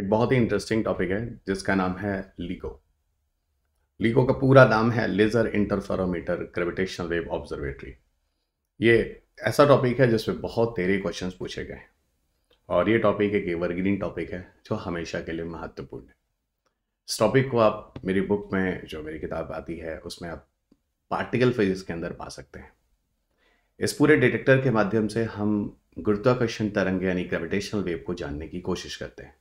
एक बहुत ही interesting topic है जिसका नाम है लीगो लीगो का पूरा नाम है laser interferometer gravitational wave observatory ये ऐसा टॉपिक है जिसमें बहुत तेरे क्वेश्चंस पूछे गए हैं और ये टॉपिक एक एवरग्रीन टॉपिक है जो हमेशा के लिए महत्वपूर्ण है इस टॉपिक को आप मेरी बुक में जो मेरी किताब आती है उसमें आप पार्टिकल फिजिक्स के अंदर पा सकते हैं इस पूरे डिटेक्टर के माध्यम से हम गुरुत्वाकर्षण तरंग यानी ग्रेविटेशनल वेव को जानने की कोशिश करते हैं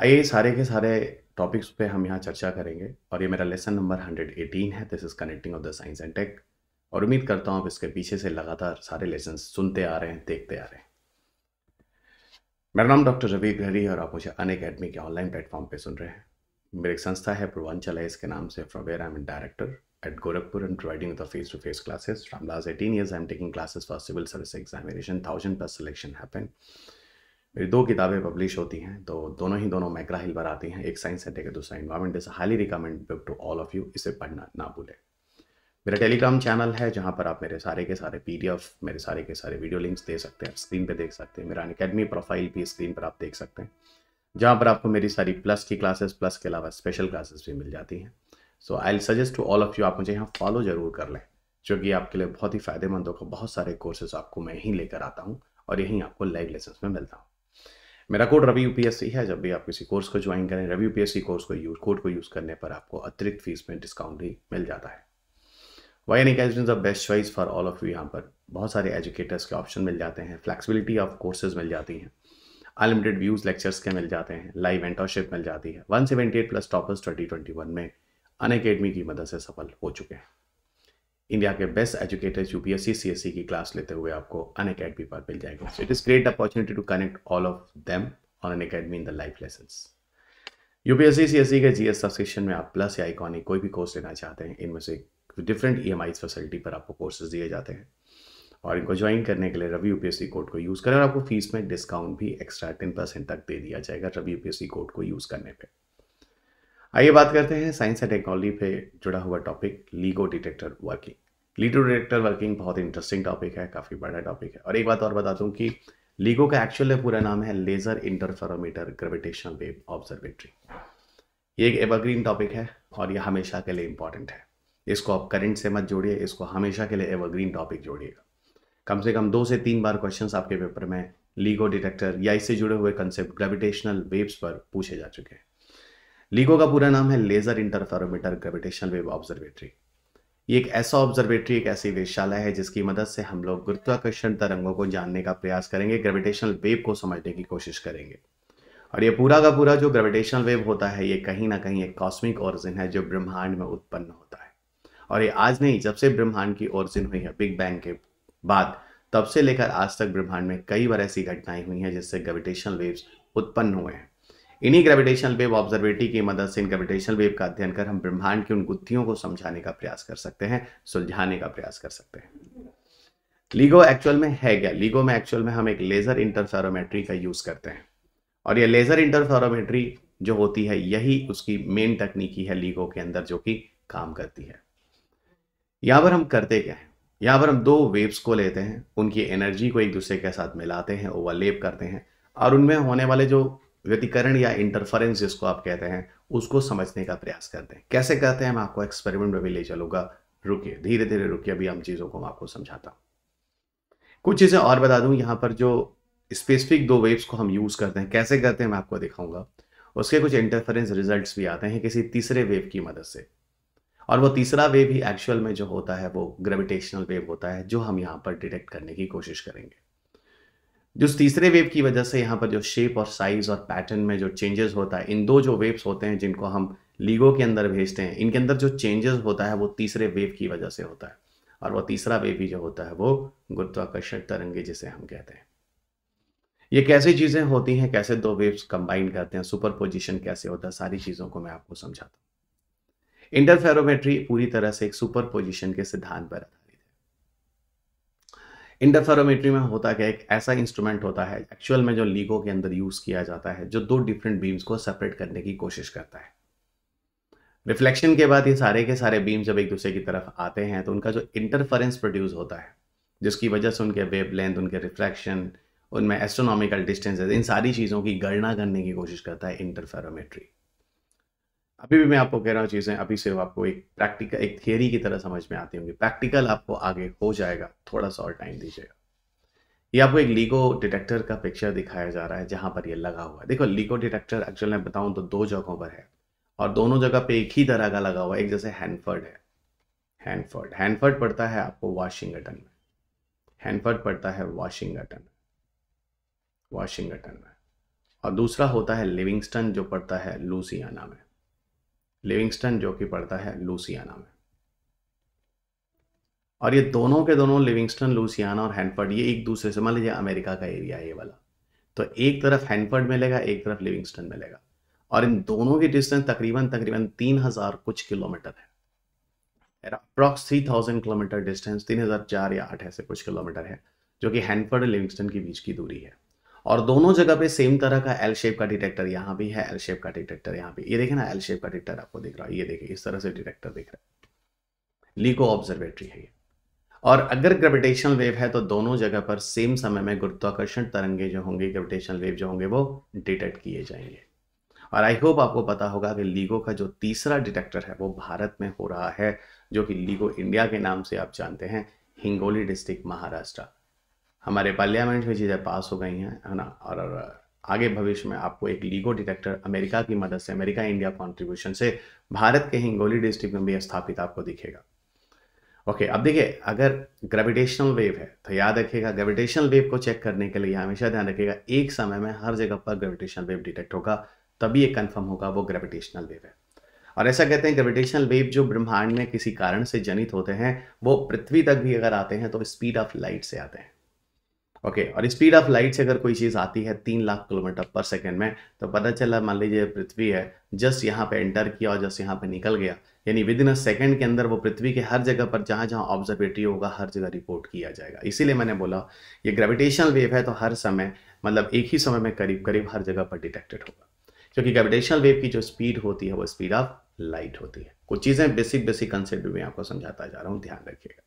आइए सारे के सारे टॉपिक्स पे हम यहाँ चर्चा करेंगे और ये मेरा लेसन नंबर 118 है this is connecting of the science and tech और उम्मीद करता हूँ आप इसके पीछे से लगातार सारे लेसन सुनते आ रहे हैं देखते आ रहे हैं मेरा नाम डॉक्टर रवि ग्रहरी और आप मुझे अन अकेडमी के ऑनलाइन प्लेटफॉर्म पर सुन रहे हैं मेरी एक संस्था है पूर्वांचल है इसके नाम से from where I am director at Gorakhpur and providing the face to face classes from last eighteen years I am taking classes for civil service examination thousand plus selection happen मेरी दो किताबें पब्लिश होती हैं तो दोनों ही दोनों मैक्रा हिल पर आती हैं एक साइंस एंड एक दूसरा environment is highly recommend book to all of you इसे पढ़ना ना भूलें मेरा टेलीग्राम चैनल है जहाँ पर आप मेरे सारे के सारे पी मेरे सारे के सारे वीडियो लिंक्स दे सकते हैं स्क्रीन पर देख सकते हैं मेरा अकेडमी प्रोफाइल भी स्क्रीन पर आप देख सकते हैं जहाँ पर आपको मेरी सारी प्लस की क्लासेस प्लस के अलावा स्पेशल क्लासेस भी मिल जाती हैं so I suggest to all of you आप मुझे यहाँ फॉलो जरूर कर लें जो कि आपके लिए बहुत ही फायदेमंद होगा बहुत सारे कोर्सेज आपको मैं ही लेकर आता हूँ और यहीं आपको लाइव लेसन में मिलता हूँ मेरा कोड रवि यू है जब भी आप किसी कोर्स को ज्वाइन करें रवि यूपीएससी कोर्स को यूज कोड को यूज़ करने पर आपको अतिरिक्त फीस में डिस्काउंट भी मिल जाता है Y N is best choice for all of you यहाँ पर बहुत सारे एजुकेटर्स के ऑप्शन मिल जाते हैं फ्लेक्सिबिलिटी ऑफ कोर्सेज मिल जाती हैं अनलिमिटेड व्यूज लेक्चर्स के मिल जाते हैं लाइव एंटरशिप मिल जाती है 178 प्लस टॉपर्स 2021 में अन की मदद से सफल हो चुके हैं इंडिया के बेस्ट एजुकेटर्स यूपीएससी सीएससी की क्लास लेते हुए आपको अन अकेडमी पर मिल जाएगा so it is great opportunity to connect all of them on Unacademy in the life lesson UPSC CSC के जीएस सब सेक्शन में आप प्लस या इकॉनिक कोई भी कोर्स लेना चाहते हैं इनमें से different E M I facility पर आपको कोर्सेज दिए जाते हैं और इनको ज्वाइन करने के लिए रवि यूपीएससी कोड को यूज़ करें और आपको फीस में डिस्काउंट भी एक्स्ट्रा टेन परसेंट तक दे दिया जाएगा रवि यूपीएससी कोड को यूज़ करने पर आइए बात करते हैं साइंस एंड टेक्नोलॉजी पे जुड़ा हुआ topic LIGO detector working LIGO detector working बहुत इंटरेस्टिंग टॉपिक है काफ़ी बड़ा टॉपिक है और एक बात और बता दूं कि लीगो का एक्चुअल पूरा नाम है laser interferometer gravitational wave observatory ये एक एवरग्रीन टॉपिक है और ये हमेशा के लिए इंपॉर्टेंट है इसको आप करंट से मत जोड़िए इसको हमेशा के लिए एवरग्रीन टॉपिक जोड़िएगा कम से कम दो से तीन बार क्वेश्चन आपके पेपर में लीगो डिटेक्टर या इससे जुड़े हुए कंसेप्ट ग्रेविटेशनल वेव्स पर पूछे जा चुके हैं लीगो का पूरा नाम है laser interferometer gravitation wave observatory ये एक ऐसा ऑब्जर्वेटरी एक ऐसी वेधशाला है जिसकी मदद से हम लोग गुरुत्वाकर्षण तरंगों को जानने का प्रयास करेंगे ग्रेविटेशनल वेव को समझने की कोशिश करेंगे और ये पूरा का पूरा जो ग्रेविटेशनल वेव होता है ये कहीं ना कहीं एक कॉस्मिक ओरिजिन है जो ब्रह्मांड में उत्पन्न होता है और ये आज नहीं जब से ब्रह्मांड की ओरिजिन हुई है बिग बैंग के बाद तब से लेकर आज तक ब्रह्मांड में कई बार ऐसी घटनाएं हुई हैं जिससे ग्रेविटेशनल वेव्स उत्पन्न हुए हैं इन्हीं ग्रेविटेशनल वेव ऑब्जर्वेटरी की मदद से इन ग्रेविटेशनल वेव का अध्ययन कर हम ब्रह्मांड की उन गुत्थियों को समझाने का प्रयास कर सकते हैं सुलझाने का प्रयास कर सकते हैं लीगो एक्चुअल में है क्या लीगो में एक्चुअल में हम एक लेज़र इंटरफेरोमेट्री का यूज़ करते हैं और ये लेज़र इंटरफेरोमेट्री जो होती है यही उसकी मेन तकनीकी है लीगो के अंदर जो कि काम करती है यहाँ पर हम करते क्या है यहाँ पर हम दो वेव्स को लेते हैं उनकी एनर्जी को एक दूसरे के साथ मिलाते हैं ओवरलेप करते हैं और उनमें होने वाले जो व्यतिकरण या इंटरफरेंस जिसको आप कहते हैं उसको समझने का प्रयास करते हैं कैसे करते हैं मैं आपको एक्सपेरिमेंट में भी ले चलूंगा रुकिए धीरे धीरे रुकिए अभी हम चीज़ों को मैं आपको समझाता हूँ कुछ चीज़ें और बता दूं यहाँ पर जो स्पेसिफिक दो वेव्स को हम यूज़ करते हैं कैसे करते हैं मैं आपको दिखाऊंगा उसके कुछ इंटरफेरेंस रिजल्ट भी आते हैं किसी तीसरे वेव की मदद से और वो तीसरा वेव ही एक्चुअल में जो होता है वो ग्रेविटेशनल वेव होता है जो हम यहाँ पर डिटेक्ट करने की कोशिश करेंगे जो तीसरे वेव की वजह से यहाँ पर जो शेप और साइज और पैटर्न में जो चेंजेस होता है इन दो जो वेव्स होते हैं जिनको हम लीगो के अंदर भेजते हैं इनके अंदर जो चेंजेस होता है वो तीसरे वेव की वजह से होता है और वो तीसरा वेव ही जो होता है वो गुरुत्वाकर्षण तरंगे जिसे हम कहते हैं ये कैसे चीज़ें होती हैं कैसे दो वेव्स कंबाइन करते हैं सुपर पोजिशन कैसे होता है सारी चीज़ों को मैं आपको समझाता हूँ इंटरफेरोमेट्री पूरी तरह से एक सुपर पोजिशन के सिद्धांत पर है इंटरफेरोमेट्री में होता क्या एक ऐसा इंस्ट्रूमेंट होता है एक्चुअल में जो लीगो के अंदर यूज किया जाता है जो दो डिफरेंट बीम्स को सेपरेट करने की कोशिश करता है रिफ्लेक्शन के बाद ये सारे के सारे बीम जब एक दूसरे की तरफ आते हैं तो उनका जो इंटरफेरेंस प्रोड्यूस होता है जिसकी वजह से उनके वेब लेंथ उनके रिफ्लेक्शन उनमें एस्ट्रोनॉमिकल डिस्टेंसेज इन सारी चीज़ों की गणना करने की कोशिश करता है इंटरफेरोमेट्री अभी भी मैं आपको कह रहा हूँ चीज़ें अभी सिर्फ आपको एक प्रैक्टिकल एक थियरी की तरह समझ में आती होंगी प्रैक्टिकल आपको आगे हो जाएगा थोड़ा सा और टाइम दीजिएगा ये आपको एक लीगो डिटेक्टर का पिक्चर दिखाया जा रहा है जहाँ पर ये लगा हुआ है देखो लीगो डिटेक्टर एक्चुअल मैं बताऊँ तो दो जगहों पर है और दोनों जगह पे एक ही तरह का लगा हुआ है एक जैसे हैंडफर्ड है हैंडफर्ड हैंडफर्ड पड़ता है आपको वाशिंगटन में हैंडफर्ड पड़ता है वाशिंगटन वाशिंगटन में और दूसरा होता है लिविंगस्टन जो पड़ता है लूसियाना में लिविंगस्टन जो कि पड़ता है लूसियाना में और ये दोनों के दोनों लिविंगस्टन लूसियाना और हैंडफर्ड ये एक दूसरे से मान लीजिए अमेरिका का एरिया है ये वाला तो एक तरफ हैंडफर्ड मिलेगा एक तरफ लिविंगस्टन मिलेगा और इन दोनों की डिस्टेंस तकरीबन तकरीबन तीन हजार कुछ किलोमीटर है approx three thousand kilometre distance तीन हजार चार या आठ ऐसे कुछ किलोमीटर है जो कि हैंडफर्ड और लिविंगस्टन के बीच की दूरी है और दोनों जगह पे सेम तरह का एल शेप का डिटेक्टर यहाँ भी है एल शेप का डिटेक्टर यहाँ पे ये देखे ना एल शेप का डिटेक्टर आपको दिख रहा है ये देखिए इस तरह से डिटेक्टर दिख रहा है लीको ऑब्जर्वेटरी है ये और अगर ग्रेविटेशनल वेव है तो दोनों जगह पर सेम समय में गुरुत्वाकर्षण तरंगे जो होंगे ग्रेविटेशनल वेव जो होंगे वो डिटेक्ट किए जाएंगे और आई होप आपको पता होगा कि लीगो का जो तीसरा डिटेक्टर है वो भारत में हो रहा है जो कि लीगो इंडिया के नाम से आप जानते हैं हिंगोली डिस्ट्रिक्ट महाराष्ट्र हमारे पार्लियामेंट में चीज़ें पास हो गई हैं है ना और, आगे भविष्य में आपको एक लीगो डिटेक्टर अमेरिका की मदद से अमेरिका इंडिया कॉन्ट्रीब्यूशन से भारत के हिंगोली डिस्ट्रिक्ट में भी स्थापित आपको दिखेगा ओके अब देखिए अगर ग्रेविटेशनल वेव है तो याद रखिएगा ग्रेविटेशनल वेव को चेक करने के लिए हमेशा ध्यान रखिएगा एक समय में हर जगह पर ग्रेविटेशनल वेव डिटेक्ट होगा तभी ये कन्फर्म होगा वो ग्रेविटेशनल वेव है और ऐसा कहते हैं ग्रेविटेशनल वेव जो ब्रह्मांड में किसी कारण से जनित होते हैं वो पृथ्वी तक भी अगर आते हैं तो स्पीड ऑफ लाइट से आते हैं ओके okay, और स्पीड ऑफ लाइट से अगर कोई चीज़ आती है तीन लाख किलोमीटर पर सेकेंड में तो पता चला मान लीजिए पृथ्वी है जस्ट यहाँ पे एंटर किया और जस्ट यहाँ पे निकल गया यानी विद इन अ सेकेंड के अंदर वो पृथ्वी के हर जगह पर जहाँ जहाँ ऑब्जर्वेटरी होगा हर जगह रिपोर्ट किया जाएगा इसीलिए मैंने बोला ये ग्रेविटेशनल वेव है तो हर समय मतलब एक ही समय में करीब करीब हर जगह पर डिटेक्टेड होगा क्योंकि ग्रेविटेशनल वेव की जो स्पीड होती है वो स्पीड ऑफ लाइट होती है कुछ चीज़ें बेसिक बेसिक कंसेप्ट में आपको समझाता जा रहा हूँ ध्यान रखिएगा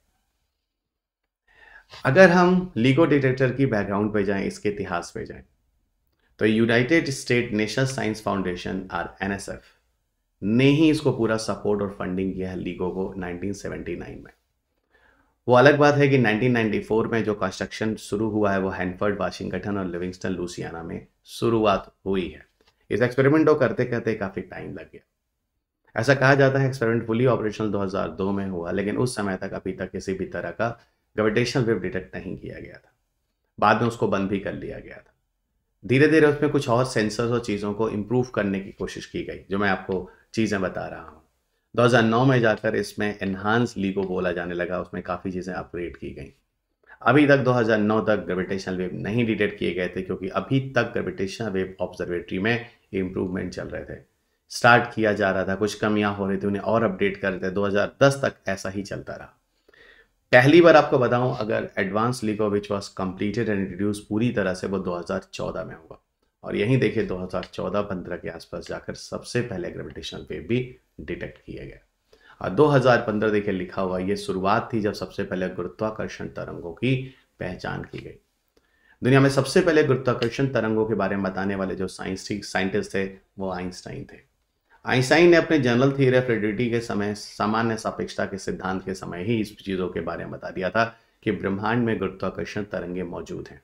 अगर हम लीगो डिटेक्टर की बैकग्राउंड पे जाएं इसके इतिहास पे जाएं तो United State National Science Foundation R N ने ही इसको पूरा सपोर्ट और फंडिंग किया है लीगो को 1979 में वो अलग बात है कि 1994 में जो कंस्ट्रक्शन शुरू हुआ है वो हैंडफर्ड वाशिंगटन और लिविंगस्टन लूसियाना में शुरुआत हुई है इस एक्सपेरिमेंट को करते करते काफ़ी टाइम लग गया ऐसा कहा जाता है एक्सपेरिमेंट फुली ऑपरेशनल 2002 में हुआ लेकिन उस समय तक अभी तक किसी भी तरह का ग्रेविटेशनल वेव डिटेक्ट नहीं किया गया था बाद में उसको बंद भी कर लिया गया था धीरे धीरे उसमें कुछ और सेंसर्स और चीज़ों को इम्प्रूव करने की कोशिश की गई जो मैं आपको चीज़ें बता रहा हूँ 2009 में जाकर इसमें एनहांस लीगो बोला जाने लगा उसमें काफ़ी चीज़ें अपग्रेड की गई अभी तक 2009 तक ग्रेविटेशनल वेव नहीं डिटेक्ट किए गए थे क्योंकि अभी तक ग्रेविटेशनल वेव ऑब्जर्वेटरी में इम्प्रूवमेंट चल रहे थे स्टार्ट किया जा रहा था कुछ कमियां हो रही थी उन्हें और अपडेट कर रहे थे 2010 तक ऐसा ही चलता रहा पहली बार आपको बताऊं अगर advance LIGO of which was completed and introduce पूरी तरह से वो 2014 में होगा और यहीं देखिए 2014-15 के आसपास जाकर सबसे पहले ग्रेविटेशनल वेव भी डिटेक्ट किया गया और 2015 देखिए लिखा हुआ ये शुरुआत थी जब सबसे पहले गुरुत्वाकर्षण तरंगों की पहचान की गई दुनिया में सबसे पहले गुरुत्वाकर्षण तरंगों के बारे में बताने वाले जो साइंस साइंटिस्ट थे वो आइंस्टाइन थे आइंस्टाइन ने अपने जनरल थियरी ऑफ रेडिटी के समय सामान्य सापेक्षता के सिद्धांत के समय ही इस चीज़ों के बारे में बता दिया था कि ब्रह्मांड में गुरुत्वाकर्षण तरंगे मौजूद हैं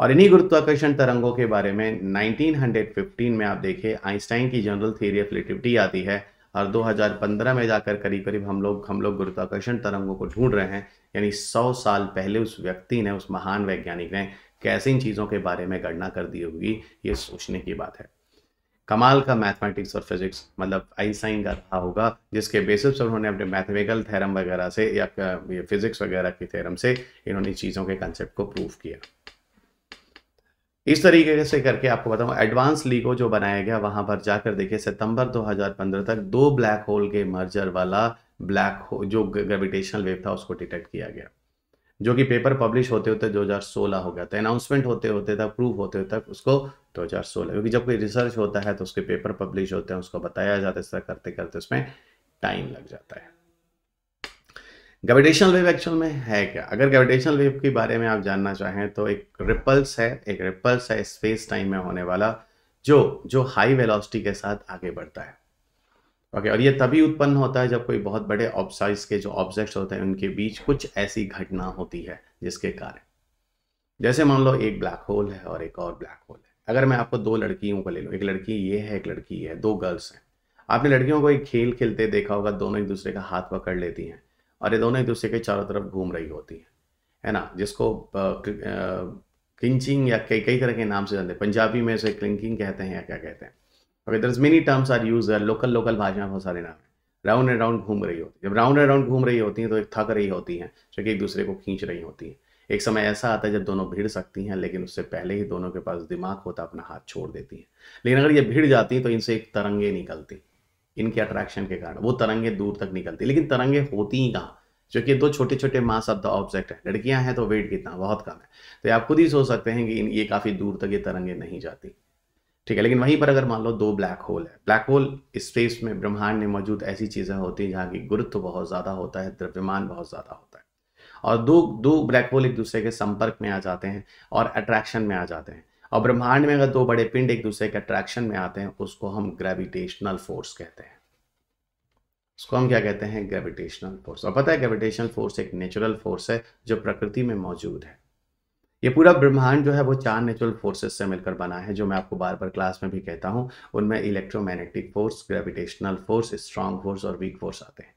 और इन्हीं गुरुत्वाकर्षण तरंगों के बारे में 1915 में आप देखिए आइंस्टाइन की जनरल थियरी ऑफ रिलेटिविटी आती है और 2015 में जाकर करीब करीब हम लोग हम लोग गुरुत्वाकर्षण तरंगों को ढूंढ रहे हैं यानी 100 साल पहले उस व्यक्ति ने उस महान वैज्ञानिक ने कैसे इन चीज़ों के बारे में गणना कर दी होगी ये सोचने की बात है कमाल का मैथमेटिक्स और फिजिक्स मतलब आइंस्टाइन का रहा होगा जिसके बेसिस पर उन्होंने अपने मैथमेटिकल थ्योरम वगैरह से या फिजिक्स वगैरह के थ्योरम से इन्होंने चीज़ों के कंसेप्ट को प्रूव किया इस तरीके से करके आपको बताऊं एडवांस लीगो जो बनाया गया वहां पर जाकर देखिए सितंबर 2015 तक दो ब्लैक होल के मर्जर वाला ब्लैक होल जो ग्रेविटेशनल वेव था उसको डिटेक्ट किया गया जो कि पेपर पब्लिश होते होते 2016 हो गया था अनाउंसमेंट होते होते था प्रूफ होते होते तक उसको 2016 क्योंकि जब कोई रिसर्च होता है तो उसके पेपर पब्लिश होते हैं उसको बताया जाता है करते करते उसमें टाइम लग जाता है ग्रेविटेशनल वेव एक्चुअल में है क्या अगर ग्रेविटेशनल वेव के बारे में आप जानना चाहें तो एक रिपल्स है एक रिपल्स है स्पेस टाइम में होने वाला जो जो हाई वेलोसिटी के साथ आगे बढ़ता है ओके और ये तभी उत्पन्न होता है जब कोई बहुत बड़े ऑब्साइज के जो ऑब्जेक्ट्स होते हैं उनके बीच कुछ ऐसी घटना होती है जिसके कारण जैसे मान लो एक ब्लैक होल है और एक और ब्लैक होल है अगर मैं आपको दो लड़कियों को ले लूँ एक लड़की ये है एक लड़की ये है दो गर्ल्स हैं आपने लड़कियों को एक खेल खेलते देखा होगा दोनों एक दूसरे का हाथ पकड़ लेती हैं और ये दोनों एक दूसरे के चारों तरफ घूम रही होती हैं है ना जिसको किंचिंग या कई कई तरह के नाम से जानते हैं पंजाबी में इसे क्लिंकिंग कहते हैं या क्या कहते हैं okay there many terms are use local local भाषा बहुत सारे नाम राउंड एंड राउंड घूम रही होती है जब राउंड एंड राउंड घूम रही होती हैं तो एक थक रही होती हैं जो कि एक दूसरे को खींच रही होती हैं एक समय ऐसा आता है जब दोनों भिड़ सकती हैं लेकिन उससे पहले ही दोनों के पास दिमाग होता अपना हाथ छोड़ देती हैं लेकिन अगर ये भिड़ जाती हैं तो इनसे एक तरंगे निकलती इनके अट्रैक्शन के कारण वो तरंगे दूर तक निकलती लेकिन तरंगे होती ही कहाँ जो कि दो छोटे छोटे मास ऑफ द ऑब्जेक्ट है लड़कियां हैं तो वेट कितना बहुत कम है तो आप खुद ही सोच सकते हैं कि ये काफ़ी दूर तक ये तरंगे नहीं जाती ठीक है लेकिन वहीं पर अगर मान लो दो ब्लैक होल है ब्लैक होल स्पेस में ब्रह्मांड में मौजूद ऐसी चीज़ें होती हैं जहाँ की गुरुत्व बहुत ज़्यादा होता है द्रव्यमान बहुत ज़्यादा होता है और दो दो ब्लैक होल एक दूसरे के संपर्क में आ जाते हैं और अट्रैक्शन में आ जाते हैं और ब्रह्मांड में अगर दो बड़े पिंड एक दूसरे के अट्रैक्शन में आते हैं उसको हम ग्रेविटेशनल फोर्स कहते हैं उसको हम क्या कहते हैं ग्रेविटेशनल फोर्स और पता है ग्रेविटेशनल फोर्स एक नेचुरल फोर्स है जो प्रकृति में मौजूद है ये पूरा ब्रह्मांड जो है वो चार नेचुरल फोर्सेस से मिलकर बना है जो मैं आपको बार बार क्लास में भी कहता हूँ उनमें electromagnetic force gravitational force strong force और वीक फोर्स आते हैं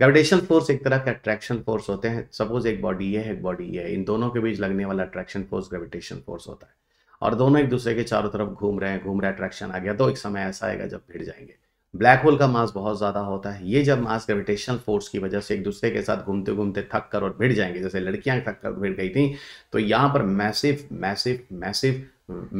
ग्रेविटेशनल फोर्स एक तरह के अट्रैक्शन फोर्स होते हैं सपोज एक बॉडी ये है एक बॉडी ये है इन दोनों के बीच लगने वाला अट्रैक्शन फोर्स ग्रेविटेशन फोर्स होता है और दोनों एक दूसरे के चारों तरफ घूम रहे हैं घूम रहे अट्रैक्शन आ गया तो एक समय ऐसा आएगा जब भिड़ जाएंगे ब्लैक होल का मास बहुत ज़्यादा होता है ये जब मास ग्रेविटेशनल फोर्स की वजह से एक दूसरे के साथ घूमते घूमते थक कर और भिड़ जाएंगे जैसे लड़कियां थक कर भिड़ गई थी तो यहाँ पर massive massive massive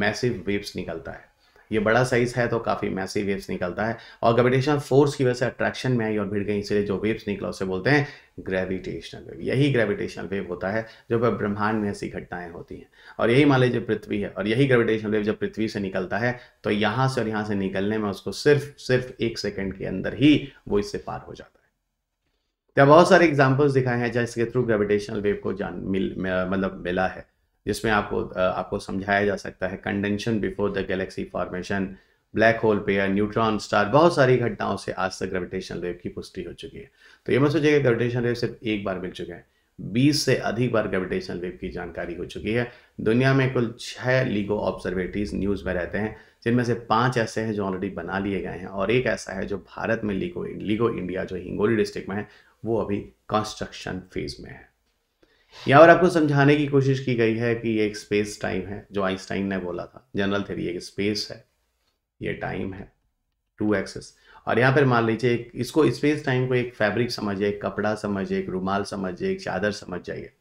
massive waves निकलता है ये बड़ा साइज़ है तो काफ़ी मैसी वेव्स निकलता है और ग्रेविटेशनल फोर्स की वजह से अट्रैक्शन में आई और भिड़ गई इसलिए जो वेव्स निकला उसे बोलते हैं ग्रेविटेशनल वेव यही ग्रेविटेशनल वेव होता है जो पर ब्रह्मांड में ऐसी घटनाएं होती हैं और यही मान लीजिए पृथ्वी है और यही ग्रेविटेशनल वेव जब पृथ्वी से निकलता है तो यहाँ से और यहाँ से निकलने में उसको सिर्फ सिर्फ एक सेकेंड के अंदर ही वो इससे पार हो जाता है तो बहुत सारे एग्जाम्पल्स दिखाए हैं जिसके थ्रू ग्रेविटेशनल वेव को जान मिल मतलब मिला है जिसमें आपको आपको समझाया जा सकता है condensation before the galaxy formation black hole pair neutron star बहुत सारी घटनाओं से आज तक ग्रेविटेशन वेव की पुष्टि हो चुकी है तो ये मैं सोचिए ग्रेविटेशन वेव सिर्फ एक बार मिल चुका है बीस से अधिक बार ग्रेविटेशन वेव की जानकारी हो चुकी है दुनिया में कुल छः लीगो ऑब्जर्वेटरीज न्यूज़ में रहते हैं जिनमें से पांच ऐसे हैं जो ऑलरेडी बना लिए गए हैं और एक ऐसा है जो भारत में लीगो लीगो इंडिया जो हिंगोली डिस्ट्रिक्ट में है वो अभी कंस्ट्रक्शन फेज में है यहाँ पर आपको समझाने की कोशिश की गई है कि ये एक स्पेस टाइम है जो आइंस्टाइन ने बोला था जनरल थे एक स्पेस है ये टाइम है टू एक्सेस और यहाँ पर मान लीजिए इसको स्पेस टाइम को एक फैब्रिक समझिए एक कपड़ा समझिए एक रुमाल समझिए एक चादर समझ जाइए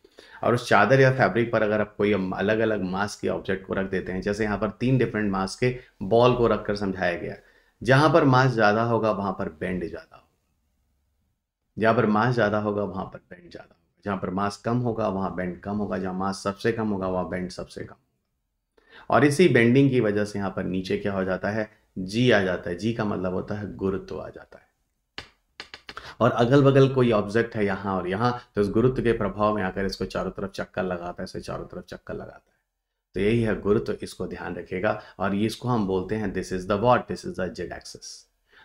और उस चादर या फैब्रिक पर अगर आप कोई अलग अलग मास के ऑब्जेक्ट को रख देते हैं जैसे यहाँ पर तीन डिफरेंट मास के बॉल को रखकर समझाया गया जहां पर मास ज़्यादा होगा वहां पर बेंड ज़्यादा होगा जहां पर मास ज़्यादा होगा वहां पर बेंड ज़्यादा जहां पर मास कम होगा वहां बैंड कम होगा जहां मास सबसे कम होगा वहां बैंड सबसे कम और इसी बेंडिंग की वजह से यहाँ पर नीचे क्या हो जाता है जी आ जाता है जी का मतलब होता है गुरुत्व आ जाता है और अगल बगल कोई ऑब्जेक्ट है यहाँ और यहां तो इस गुरुत्व के प्रभाव में आकर इसको चारों तरफ चक्कर लगाता है इसे चारों तरफ चक्कर लगाता है तो यही है गुरुत्व इसको ध्यान रखेगा और इसको हम बोलते हैं this is the what this is the Z axis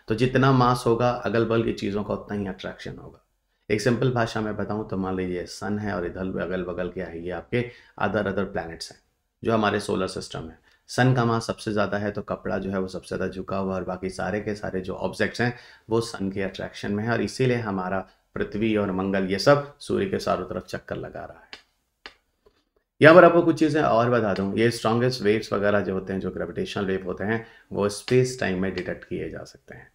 तो जितना मास होगा अगल बगल की चीज़ों का उतना ही अट्रैक्शन होगा एक सिंपल भाषा में बताऊं तो मान लीजिए सन है और इधर अगल बगल क्या है ये आपके अदर अदर प्लैनेट्स हैं जो हमारे सोलर सिस्टम है सन का मास सबसे ज़्यादा है तो कपड़ा जो है वो सबसे ज़्यादा झुका हुआ और बाकी सारे के सारे जो ऑब्जेक्ट्स हैं वो सन के अट्रैक्शन में है और इसीलिए हमारा पृथ्वी और मंगल ये सब सूर्य के चारों तरफ चक्कर लगा रहा है यहाँ पर आपको कुछ चीज़ें और बता दूं ये स्ट्रॉन्गेस्ट वेव्स वगैरह जो होते हैं जो ग्रेविटेशनल वेव होते हैं वो स्पेस टाइम में डिटेक्ट किए जा सकते हैं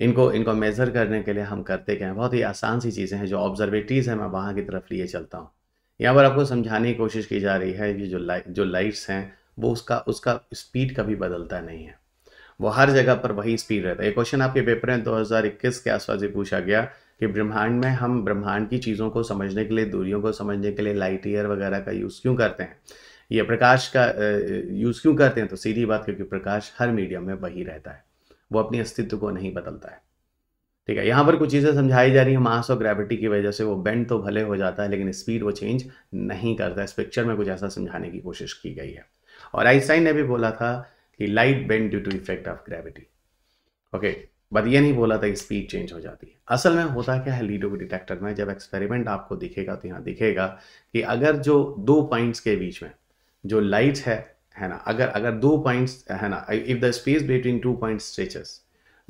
इनको इनको मेज़र करने के लिए हम करते क्या हैं बहुत ही आसान सी चीज़ें हैं जो ऑब्जर्वेटरीज़ हैं मैं वहाँ की तरफ लिए चलता हूँ यहाँ पर आपको समझाने की कोशिश की जा रही है कि जो लाइट जो लाइट्स हैं वो उसका उसका स्पीड कभी बदलता नहीं है वो हर जगह पर वही स्पीड रहता है ये क्वेश्चन आपके पेपर में 2021 के आसपास ये पूछा गया कि ब्रह्मांड में हम ब्रह्मांड की चीज़ों को समझने के लिए दूरियों को समझने के लिए लाइट ईयर वगैरह का यूज़ क्यों करते हैं ये प्रकाश का यूज़ क्यों करते हैं तो सीधी बात क्योंकि प्रकाश हर मीडियम में वही रहता है वो अपने अस्तित्व को नहीं बदलता है ठीक है यहां पर कुछ चीज़ें समझाई जा रही है मास और ग्रेविटी की वजह से वो बेंड तो भले हो जाता है लेकिन स्पीड वो चेंज नहीं करता इस पिक्चर में कुछ ऐसा समझाने की कोशिश की गई है और आइंस्टाइन ने भी बोला था कि light bend due to effect of gravity okay but ये नहीं बोला था कि स्पीड चेंज हो जाती है असल में होता क्या है लीडो डिटेक्टर में जब एक्सपेरिमेंट आपको दिखेगा तो यहाँ दिखेगा कि अगर जो दो पॉइंट्स के बीच में जो लाइट है है ना अगर अगर दो पॉइंट्स है ना if the space between two point stretches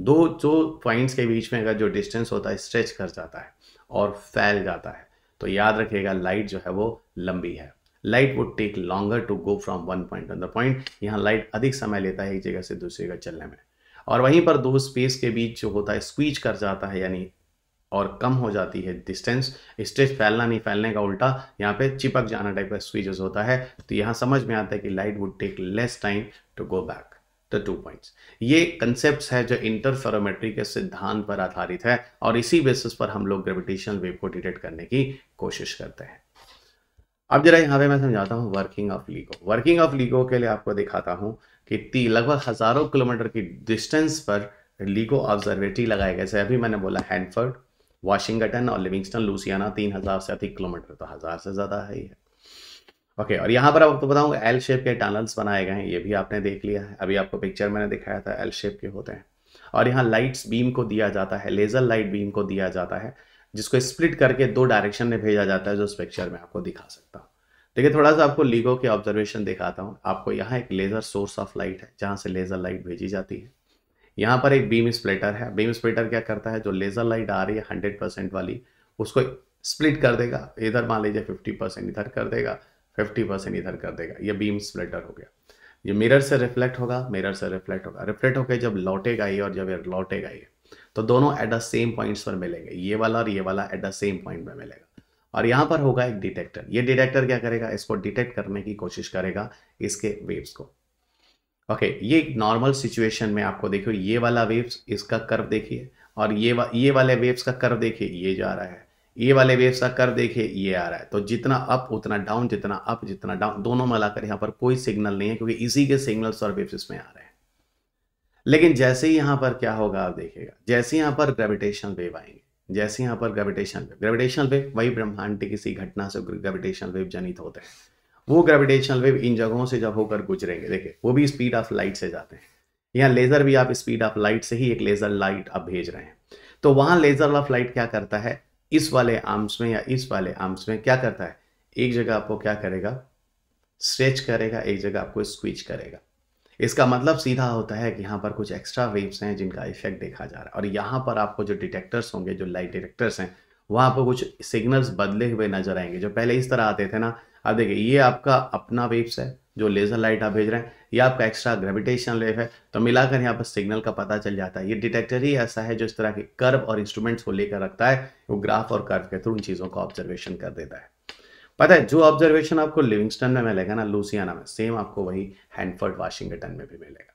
दो जो पॉइंट्स के बीच में अगर जो डिस्टेंस होता है स्ट्रेच कर जाता है और फैल जाता है तो याद रखिएगा लाइट जो है वो लंबी है light would take longer to go from one point on the point यहाँ लाइट अधिक समय लेता है एक जगह से दूसरी जगह चलने में और वहीं पर दो स्पेस के बीच जो होता है स्क्वीच कर जाता है यानी और कम हो जाती है डिस्टेंस स्टेज फैलना नहीं फैलने का उल्टा यहाँ पे चिपक जाना टाइप का स्विचेस होता है तो यहाँ समझ में आता है कि light would take less time to go back the two points ये कंसेप्ट है जो इंटरफेरोमेट्री के सिद्धांत पर आधारित है और इसी बेसिस पर हम लोग ग्रेविटेशनल वेव को डिटेक्ट करने की कोशिश करते हैं अब जरा यहाँ पे मैं समझाता हूँ working of LIGO working of LIGO के लिए आपको दिखाता हूँ कि लगभग हज़ारों किलोमीटर की डिस्टेंस पर लीगो ऑब्जर्वेटरी लगाए गए जैसे अभी मैंने बोला हैंडफर्ड वाशिंगटन और लिविंगस्टन लूसियाना तीन हज़ार से अधिक किलोमीटर तो हज़ार से ज़्यादा है ही ओके और यहाँ पर आपको बताऊंगा एल शेप के टनल्स बनाए गए हैं ये भी आपने देख लिया है अभी आपको पिक्चर मैंने दिखाया था एल शेप के होते हैं और यहाँ लाइट्स बीम को दिया जाता है लेज़र लाइट बीम को दिया जाता है जिसको स्प्लिट करके दो डायरेक्शन में भेजा जाता है जो उस पिक्चर में आपको दिखा सकता हूँ देखिए थोड़ा सा आपको लीगो के ऑब्जर्वेशन दिखाता हूँ आपको यहाँ एक लेज़र सोर्स ऑफ लाइट है जहाँ से लेज़र लाइट भेजी जाती है यहाँ पर एक बीम स्प्लिटर है बीम स्प्लिटर क्या करता है जो लेजर लाइट आ रही है हंड्रेड परसेंट वाली उसको स्प्लिट कर देगा इधर मान लीजिए फिफ्टी परसेंट इधर कर देगा फिफ्टी परसेंट इधर कर देगा ये बीम स्प्लिटर हो गया ये मिरर से रिफ्लेक्ट होगा मिरर से रिफ्लेक्ट होगा रिफ्लेक्ट होकर जब लौटेगा ये और जब ये लौटेगा ये तो दोनों एट द सेम पॉइंट्स पर मिलेंगे ये वाला और ये वाला एट द सेम पॉइंट पर मिलेगा और यहाँ पर होगा एक डिटेक्टर ये डिटेक्टर क्या करेगा इसको डिटेक्ट करने की कोशिश करेगा इसके वेव्स को ओके ये एक नॉर्मल सिचुएशन में आपको देखो ये वाला वेव्स इसका कर्व देखिए और ये वा, ये वाले वेव्स का कर्व देखिए ये जा रहा है ये वाले वेव्स का कर्व देखिए ये आ रहा है तो जितना अप उतना डाउन जितना अप जितना डाउन दोनों में लाकर यहाँ पर कोई सिग्नल नहीं है क्योंकि इसी के सिग्नल्स और वेव्स इसमें आ रहे हैं लेकिन जैसे ही यहाँ पर क्या होगा आप देखिएगा जैसे यहाँ पर ग्रेविटेशन वेव आएंगे जैसे यहाँ पर ग्रेविटेशन वेव ग्रेविटेशन वेव वही ब्रह्मांड की किसी घटना से ग्रेविटेशन वेव जनित होते हैं वो ग्रेविटेशनल वेव इन जगहों से जब होकर गुजरेंगे देखिए वो भी स्पीड ऑफ लाइट से जाते हैं यहाँ लेज़र भी आप स्पीड ऑफ लाइट से ही एक लेज़र लाइट आप भेज रहे हैं तो वहां लेज़र ऑफ लाइट क्या करता है इस वाले आर्म्स में या इस वाले आर्म्स में क्या करता है एक जगह आपको क्या करेगा स्ट्रेच करेगा एक जगह आपको स्क्विच करेगा इसका मतलब सीधा होता है कि यहाँ पर कुछ एक्स्ट्रा वेव्स हैं जिनका इफेक्ट देखा जा रहा है और यहाँ पर आपको जो डिटेक्टर्स होंगे जो लाइट डिटेक्टर्स हैं वहाँ पर कुछ सिग्नल्स बदले हुए नजर आएंगे जो पहले इस तरह आते थे ना अब देखिए ये आपका अपना वेव्स है जो लेजर लाइट आप भेज रहे हैं ये आपका एक्स्ट्रा ग्रेविटेशन वेव है तो मिलाकर यहाँ पर सिग्नल का पता चल जाता है ये डिटेक्टर ही ऐसा है जो इस तरह के कर्व और इंस्ट्रूमेंट्स को लेकर रखता है वो ग्राफ और कर्व के थ्रू उन चीज़ों का ऑब्जर्वेशन कर देता है पता है जो ऑब्जर्वेशन आपको लिविंगस्टन में मिलेगा ना लूसियाना में सेम आपको वही हैंडफर्ड वाशिंगटन में भी मिलेगा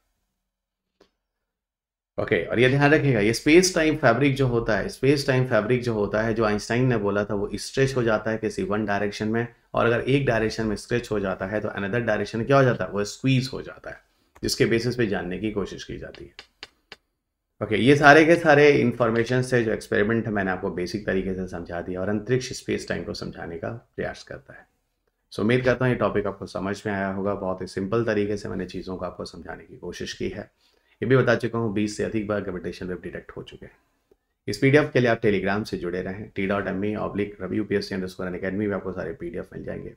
ओके okay, और ये ध्यान रखिएगा ये स्पेस टाइम फैब्रिक जो होता है स्पेस टाइम फैब्रिक जो होता है जो आइंस्टाइन ने बोला था वो स्ट्रेच हो जाता है किसी वन डायरेक्शन में और अगर एक डायरेक्शन में स्ट्रेच हो जाता है तो अनदर डायरेक्शन क्या हो जाता है वो स्क्वीज हो जाता है जिसके बेसिस पे जानने की कोशिश की जाती है ओके okay, ये सारे के सारे इन्फॉर्मेशन से जो एक्सपेरिमेंट है मैंने आपको बेसिक तरीके से समझा दिया और अंतरिक्ष स्पेस टाइम को समझाने का प्रयास करता है सो उम्मीद करता हूँ ये टॉपिक आपको समझ में आया होगा बहुत ही सिंपल तरीके से मैंने चीज़ों को आपको समझाने की कोशिश की है ये भी बता चुका हूँ 20 से अधिक बार ग्रेविटेशन वेव डिटेक्ट हो चुके हैं इस पीडीएफ के लिए आप टेलीग्राम से जुड़े रहें T dot M E oblique Ravi U P S C underscore Unacademy में आपको सारे पी मिल जाएंगे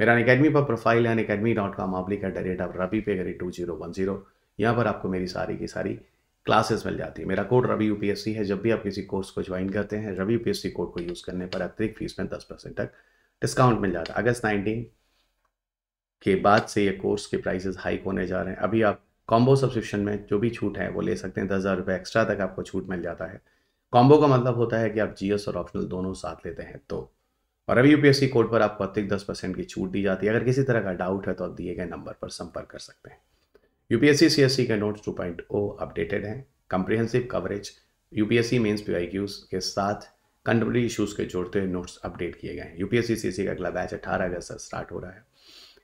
मेरा अकेडमी पर प्रोफाइल है academy dot com oblique at the rate of Ravi पे करी टू जीरो वन जीरो यहाँ पर आपको मेरी सारी की सारी क्लासेस मिल जाती है मेरा कोड रवि यूपीएससी है जब भी आप किसी कोर्स को ज्वाइन करते हैं रवि यूपीएससी कोड को यूज़ करने पर अतिरिक्त फीस में दस परसेंट तक डिस्काउंट मिल जाता है अगस्त नाइनटीन के बाद से ये कोर्स के प्राइसेस हाइक होने जा रहे हैं अभी आप कॉम्बो सब्सक्रिप्शन में जो भी छूट है वो ले सकते हैं दस हज़ार रुपये एक्स्ट्रा तक आपको छूट मिल जाता है कॉम्बो का मतलब होता है कि आप जीएस और ऑप्शनल दोनों साथ लेते हैं तो और अभी यूपीएससी कोड पर आपको अतिक दस परसेंट की छूट दी जाती है अगर किसी तरह का डाउट है तो आप दिए गए नंबर पर संपर्क कर सकते हैं यूपीएससी एस के नोट्स ओ अपडेटेड हैं comprehensive coverage UPSC P PIQs के साथ कंट्री इशूज़ के जोड़ते हुए नोट्स अपडेट किए गए हैं सी सी का अगला बैच अठारह अगस्त से स्टार्ट हो रहा है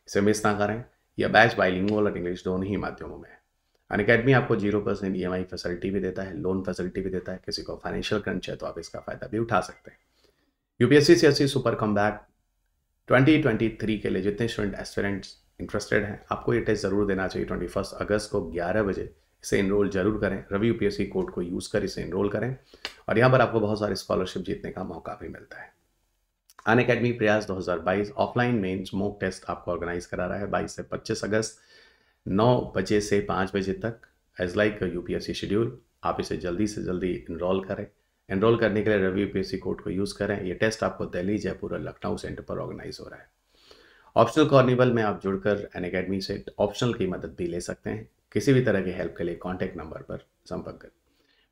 इसे मिस ना करें यह बैच बाइलिंगुअल और इंग्लिश दोनों ही माध्यमों में अन अकेडमी आपको zero percent E M I facility भी देता है लोन फैसिलिटी भी देता है किसी को फाइनेंशियल क्रंच है तो आप इसका फ़ायदा भी उठा सकते हैं UPSC C S super twenty three के लिए जितने स्टूडेंट एस्पिरेंट्स इंटरेस्टेड हैं आपको ये टेस्ट ज़रूर देना चाहिए ट्वेंटी फर्स्ट अगस्त को ग्यारह बजे इसे इनरोल जरूर करें रवि सी कोड को यूज़ कर इसे इनरोल करें और यहाँ पर आपको बहुत सारे स्कॉलरशिप जीतने का मौका भी मिलता है अन Unacademy Prayas 2022 offline main smoke test आपको ऑर्गेनाइज करा रहा है 22 से 25 अगस्त 9 बजे से 5 बजे तक एज लाइक यूपीएससी शेड्यूल आप इसे जल्दी से जल्दी इनरोल करें इनरोल करने के लिए रवि यूपीएससी कोड को यूज़ करें यह टेस्ट आपको दिल्ली जयपुर और लखनऊ सेंटर पर ऑर्गेनाइज हो रहा है ऑप्शनल कॉर्निवल में आप जुड़कर एन अकेडमी से ऑप्शनल की मदद भी ले सकते हैं किसी भी तरह की हेल्प के लिए कॉन्टैक्ट नंबर पर संपर्क करें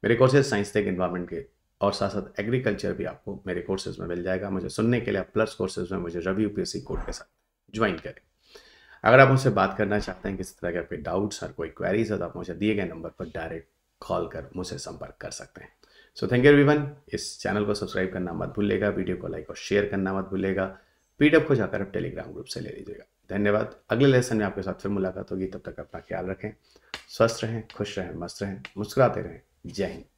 मेरे कोर्सेज साइंस टेक इन्वायरमेंट के और साथ साथ एग्रीकल्चर भी आपको मेरे कोर्सेज में मिल जाएगा मुझे सुनने के लिए आप प्लस कोर्सेज में मुझे रवि यूपीएससी कोड के साथ ज्वाइन करें अगर आप मुझसे बात करना चाहते हैं किसी तरह के कोई डाउट्स और कोई क्वेरीज है तो आप मुझे दिए गए नंबर पर डायरेक्ट कॉल कर मुझसे संपर्क कर सकते हैं सो थैंक यू एवरीवन इस चैनल को सब्सक्राइब करना मत भूलिएगा वीडियो को लाइक और शेयर करना मत भूलिएगा पीडीएफ को जाकर आप टेलीग्राम ग्रुप से ले लीजिएगा धन्यवाद अगले लेसन में आपके साथ फिर मुलाकात होगी तब तक अपना ख्याल रखें स्वस्थ रहें खुश रहें मस्त रहें मुस्कुराते रहें जय हिंद